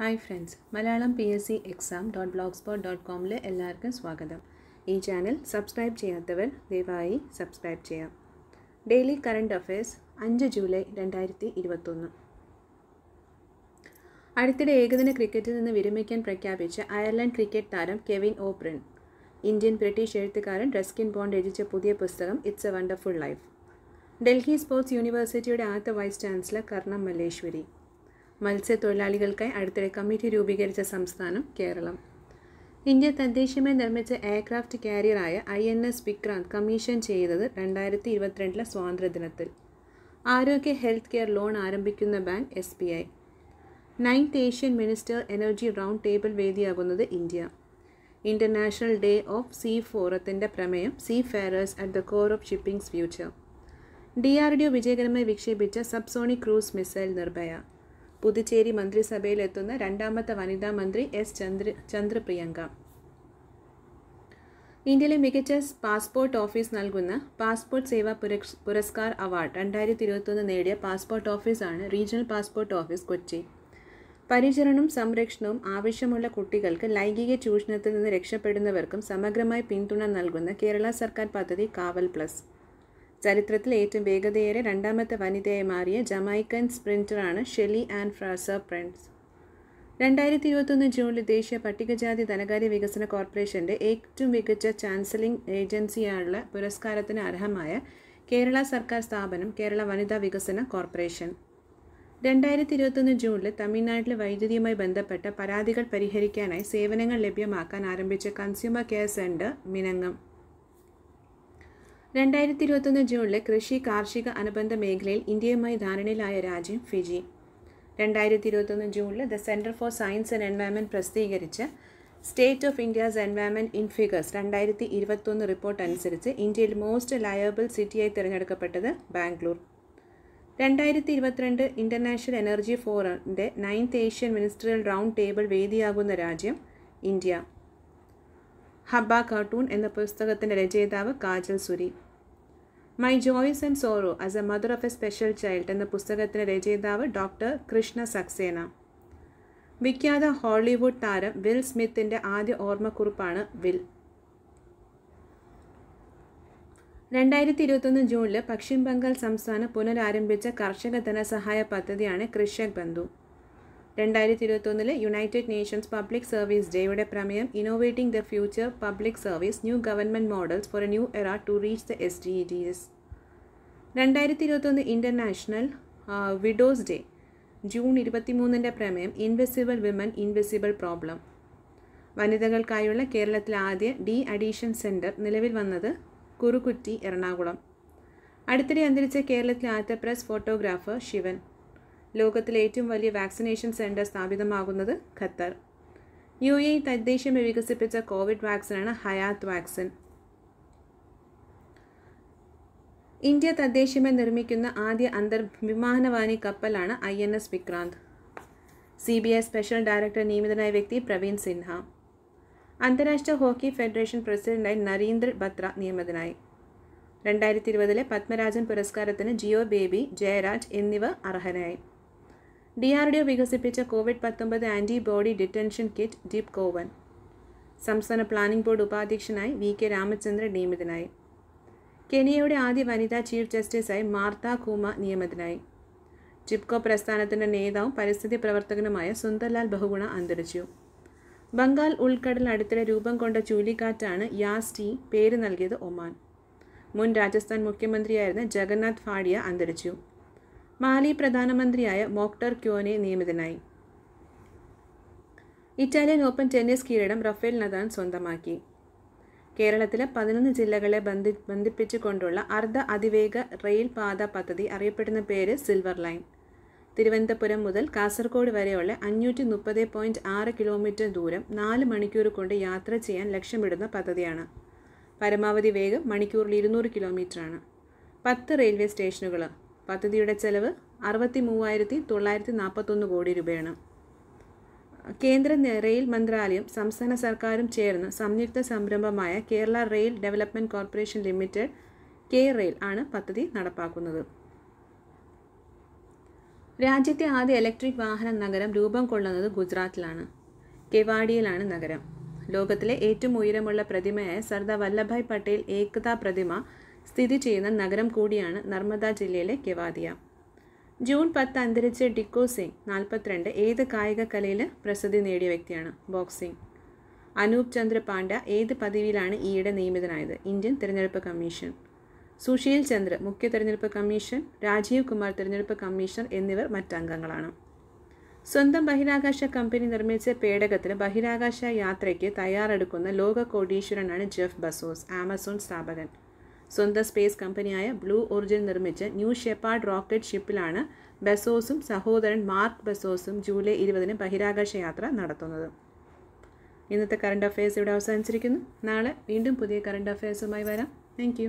hi friends Malayalam P S C exam dot blog spot dot കോമിൽ എല്ലാവർക്കും സ്വാഗതം ഈ ചാനൽ സബ്സ്ക്രൈബ് ചെയ്യാത്തവർ ദയവായി സബ്സ്ക്രൈബ് ചെയ്യാം ഡെയിലി കറണ്ട് അഫയേഴ്സ് അഞ്ച് ജൂലൈ രണ്ടായിരത്തി ഇരുപത്തൊന്ന് അടുത്തിടെ ഏകദിന ക്രിക്കറ്റിൽ നിന്ന് വിരമിക്കാൻ പ്രഖ്യാപിച്ച അയർലൻഡ് ക്രിക്കറ്റ് താരം കെവിൻ പ്രിൻ ഇന്ത്യൻ ബ്രിട്ടീഷ് എഴുത്തുകാരൻ റസ്കിൻ ബോണ്ട് രചിച്ച പുതിയ പുസ്തകം it's a wonderful life Delhi sports യൂണിവേഴ്സിറ്റിയുടെ ആദ്യത്തെ വൈസ് ചാൻസലർ കർണം മല്ലേശ്വരി മത്സ്യത്തൊഴിലാളികൾക്കായി അടുത്തിടെ കമ്മിറ്റി രൂപീകരിച്ച സംസ്ഥാനം കേരളം ഇന്ത്യ തദ്ദേശീയമായി നിർമ്മിച്ച എയർക്രാഫ്റ്റ് കാരിയറായ I N S Vikrant commission ചെയ്തത് രണ്ടായിരത്തി ഇരുപത്തിരണ്ടിലെ സ്വാതന്ത്ര്യദിനത്തിൽ ആരോഗ്യ ഹെൽത്ത് കെയർ ലോൺ ആരംഭിക്കുന്ന bank S B I ninth Asian minister energy round table വേദിയാകുന്നത് India international day of sea ഫോറത്തിൻ്റെ പ്രമേയം seafarers at the core of shipping's future D R D O വിജയകരമായി വിക്ഷേപിച്ച subsonic cruise missile Nirbhay Puducherry മന്ത്രിസഭയിലെത്തുന്ന രണ്ടാമത്തെ വനിതാ മന്ത്രി എസ് ചന്ദ്ര ചന്ദ്രപ്രിയങ്ക ഇന്ത്യയിലെ മികച്ച പാസ്പോർട്ട് ഓഫീസ് നൽകുന്ന പാസ്പോർട്ട് സേവാ പുരസ്കാർ അവാർഡ് രണ്ടായിരത്തി ഇരുപത്തൊന്ന് നേടിയ പാസ്പോർട്ട് ഓഫീസാണ് റീജിയണൽ പാസ്പോർട്ട് ഓഫീസ് കൊച്ചി പരിചരണവും സംരക്ഷണവും ആവശ്യമുള്ള കുട്ടികൾക്ക് ലൈംഗിക ചൂഷണത്തിൽ നിന്ന് രക്ഷപ്പെടുന്നവർക്കും സമഗ്രമായി പിന്തുണ നൽകുന്ന കേരള സർക്കാർ പദ്ധതി കാവൽ പ്ലസ് ചരിത്രത്തിൽ ഏറ്റവും വേഗതയേറെ രണ്ടാമത്തെ വനിതയായി മാറിയ ജമൈക്കൻ സ്പ്രിൻറ്ററാണ് ഷെലി ആൻഡ് ഫ്രാസർ പ്രിൻസ് രണ്ടായിരത്തി ഇരുപത്തൊന്ന് ജൂണിൽ ദേശീയ പട്ടികജാതി ധനകാര്യ വികസന കോർപ്പറേഷൻ്റെ ഏറ്റവും മികച്ച ചാൻസലിംഗ് ഏജൻസിയായുള്ള പുരസ്കാരത്തിന് അർഹമായ കേരള സർക്കാർ സ്ഥാപനം കേരള വനിതാ വികസന കോർപ്പറേഷൻ രണ്ടായിരത്തി ഇരുപത്തൊന്ന് ജൂണിൽ തമിഴ്നാട്ടിലെ വൈദ്യുതിയുമായി ബന്ധപ്പെട്ട പരാതികൾ പരിഹരിക്കാനായി സേവനങ്ങൾ ലഭ്യമാക്കാൻ ആരംഭിച്ച കൺസ്യൂമർ കെയർ സെൻറ്റർ മിനങ്ങം രണ്ടായിരത്തി ഇരുപത്തൊന്ന് ജൂണിൽ കൃഷി കാർഷിക അനുബന്ധ മേഖലയിൽ ഇന്ത്യയുമായി ധാരണയിലായ രാജ്യം ഫിജി രണ്ടായിരത്തി ഇരുപത്തൊന്ന് ജൂണിൽ the centre for science and environment പ്രസിദ്ധീകരിച്ച state of India's environment in figures രണ്ടായിരത്തി ഇരുപത്തൊന്ന് റിപ്പോർട്ട് അനുസരിച്ച് ഇന്ത്യയിൽ മോസ്റ്റ് ലയബിൾ സിറ്റിയായി തിരഞ്ഞെടുക്കപ്പെട്ടത് ബാംഗ്ലൂർ രണ്ടായിരത്തി ഇരുപത്തിരണ്ട് ഇൻ്റർനാഷണൽ എനർജി ഫോറിൻ്റെ ninth Asian ministerial round table വേദിയാകുന്ന രാജ്യം ഇന്ത്യ ഹബ്ബ കാർട്ടൂൺ എന്ന പുസ്തകത്തിൻ്റെ രചയിതാവ് Kajal Suri my joys and sorrow as a mother of a special child എന്ന പുസ്തകത്തിന് രചയിതാവ് ഡോക്ടർ കൃഷ്ണ സക്സേന വിഖ്യാത ഹോളിവുഡ് താരം വിൽ സ്മിത്തിൻ്റെ ആദ്യ ഓർമ്മക്കുറിപ്പാണ് വിൽ രണ്ടായിരത്തി ഇരുപത്തൊന്ന് ജൂണിൽ പശ്ചിമ ബംഗാൾ സംസ്ഥാനം പുനരാരംഭിച്ച കർഷക ധനസഹായ പദ്ധതിയാണ് കൃഷക് ബന്ധു രണ്ടായിരത്തി ഇരുപത്തൊന്നിലെ യുണൈറ്റഡ് നേഷൻസ് പബ്ലിക് സർവീസ് ഡേയുടെ പ്രമേയം innovating the future public service new government models for a new era to reach the S D G S രണ്ടായിരത്തി ഇരുപത്തൊന്ന് ഇൻ്റർനാഷണൽ വിഡോസ് ഡേ ജൂൺ ഇരുപത്തിമൂന്നിൻ്റെ പ്രമേയം ഇൻവെസിബിൾ വിമൻ ഇൻവെസിബിൾ പ്രോബ്ലം വനിതകൾക്കായുള്ള കേരളത്തിലെ ആദ്യ de addiction centre നിലവിൽ വന്നത് കുറുകുറ്റി എറണാകുളം അടുത്തിടെ അന്തരിച്ച കേരളത്തിലെ ആദ്യത്തെ പ്രസ് ഫോട്ടോഗ്രാഫർ ശിവൻ ലോകത്തിലെ ഏറ്റവും വലിയ വാക്സിനേഷൻ സെൻറ്റർ സ്ഥാപിതമാകുന്നത് ഖത്തർ യു എ തദ്ദേശീയമായി വികസിപ്പിച്ച കോവിഡ് വാക്സിനാണ് ഹയാത്ത് വാക്സിൻ ഇന്ത്യ തദ്ദേശമായി നിർമ്മിക്കുന്ന ആദ്യ അന്തർ വിമാനവാഹി കപ്പലാണ് I N S Vikrant C B I special director നിയമിതനായ വ്യക്തി പ്രവീൺ സിൻഹ അന്താരാഷ്ട്ര ഹോക്കി ഫെഡറേഷൻ പ്രസിഡന്റായി നരീന്ദ്ര ബത്ര നിയമിതനായി രണ്ടായിരത്തി ഇരുപതിലെ പത്മരാജൻ പുരസ്കാരത്തിന് ജിയോ ബേബി ജയരാജ് എന്നിവർ അർഹരായി ഡി ആർ ഡി ഒ വികസിപ്പിച്ച കോവിഡ് പത്തൊമ്പത് antibody detention kit Dipcovan സംസ്ഥാന പ്ലാനിംഗ് ബോർഡ് ഉപാധ്യക്ഷനായി വി കെ രാമചന്ദ്രൻ നിയമിതനായി കെനിയയുടെ ആദ്യ വനിതാ ചീഫ് ജസ്റ്റിസായി മാർത്ത കൂമ നിയമിതനായി ചിപ്കോ പ്രസ്ഥാനത്തിൻ്റെ നേതാവും പരിസ്ഥിതി പ്രവർത്തകനുമായ സുന്ദർലാൽ ബഹുഗുണ അന്തരിച്ചു ബംഗാൾ ഉൾക്കടൽ രൂപം കൊണ്ട ചുഴലിക്കാറ്റാണ് യാസ്റ്റി പേര് നൽകിയത് ഒമാൻ മുൻ രാജസ്ഥാൻ മുഖ്യമന്ത്രിയായിരുന്ന ജഗന്നാഥ് ഫാഡിയ അന്തരിച്ചു മാലി പ്രധാനമന്ത്രിയായ മോക്ടർ ക്യോനെ നിയമിതനായി ഇറ്റാലിയൻ ഓപ്പൺ ടെന്നീസ് കിരീടം റഫേൽ നദാൻ സ്വന്തമാക്കി കേരളത്തിലെ പതിനൊന്ന് ജില്ലകളെ ബന്ധി ബന്ധിപ്പിച്ചുകൊണ്ടുള്ള അർദ്ധ അതിവേഗ റെയിൽ പാത പദ്ധതി അറിയപ്പെടുന്ന പേര് സിൽവർ ലൈൻ തിരുവനന്തപുരം മുതൽ കാസർഗോഡ് വരെയുള്ള അഞ്ഞൂറ്റി മുപ്പത് പോയിൻറ്റ് ആറ് കിലോമീറ്റർ ദൂരം നാല് മണിക്കൂർ കൊണ്ട് യാത്ര ചെയ്യാൻ ലക്ഷ്യമിടുന്ന പദ്ധതിയാണ് പരമാവധി വേഗം മണിക്കൂറിൽ ഇരുന്നൂറ് കിലോമീറ്ററാണ് പത്ത് റെയിൽവേ സ്റ്റേഷനുകൾ പദ്ധതിയുടെ ചെലവ് അറുപത്തി മൂവായിരത്തി തൊള്ളായിരത്തി നാൽപ്പത്തൊന്ന് കോടി രൂപയാണ് കേന്ദ്ര റെയിൽ മന്ത്രാലയം സംസ്ഥാന സർക്കാരും ചേർന്ന് സംയുക്ത സംരംഭമായ Kerala rail development corporation limited K rail ആണ് പദ്ധതി നടപ്പാക്കുന്നത് രാജ്യത്തെ ആദ്യ ഇലക്ട്രിക് വാഹന നഗരം രൂപം കൊള്ളുന്നത് ഗുജറാത്തിലാണ് കെവാഡിയിലാണ് നഗരം ലോകത്തിലെ ഏറ്റവും ഉയരമുള്ള പ്രതിമയായ സർദാർ വല്ലഭായ് പട്ടേൽ ഏകതാ പ്രതിമ സ്ഥിതി ചെയ്യുന്ന നഗരം കൂടിയാണ് നർമ്മദ ജില്ലയിലെ കെവാദിയ ജൂൺ പത്ത് അന്തരിച്ച ഡിക്കോ സിംഗ് നാൽപ്പത്തിരണ്ട് ഏത് കായിക കലയിൽ പ്രസിദ്ധി നേടിയ വ്യക്തിയാണ് ബോക്സിംഗ് അനൂപ് ചന്ദ്ര പാണ്ഡ ഏത് പദവിയിലാണ് ഈയിടെ നിയമിതനായത് ഇന്ത്യൻ തിരഞ്ഞെടുപ്പ് കമ്മീഷൻ സുശീൽ ചന്ദ്ര മുഖ്യ തിരഞ്ഞെടുപ്പ് കമ്മീഷൻ രാജീവ് കുമാർ തിരഞ്ഞെടുപ്പ് കമ്മീഷണർ എന്നിവർ മറ്റംഗങ്ങളാണ് സ്വന്തം ബഹിരാകാശ കമ്പനി നിർമ്മിച്ച പേടകത്തിൽ ബഹിരാകാശ യാത്രയ്ക്ക് തയ്യാറെടുക്കുന്ന ലോക കോടീശ്വരനാണ് ജെഫ് ബസോസ് ആമസോൺ സ്ഥാപകൻ സ്വന്തം സ്പേസ് കമ്പനിയായ ബ്ലൂ ഒറിജിൻ നിർമ്മിച്ച ന്യൂ ഷെപ്പാർഡ് റോക്കറ്റ് ഷിപ്പിലാണ് ബസോസും സഹോദരൻ മാർക്ക് ബസോസും ജൂലൈ ഇരുപതിന് ബഹിരാകാശ യാത്ര നടത്തുന്നത് ഇന്നത്തെ കറണ്ട് അഫയേഴ്സ് ഇവിടെ അവസാനിച്ചിരിക്കുന്നു നാളെ വീണ്ടും പുതിയ കറണ്ട് അഫയേഴ്സുമായി വരാം താങ്ക്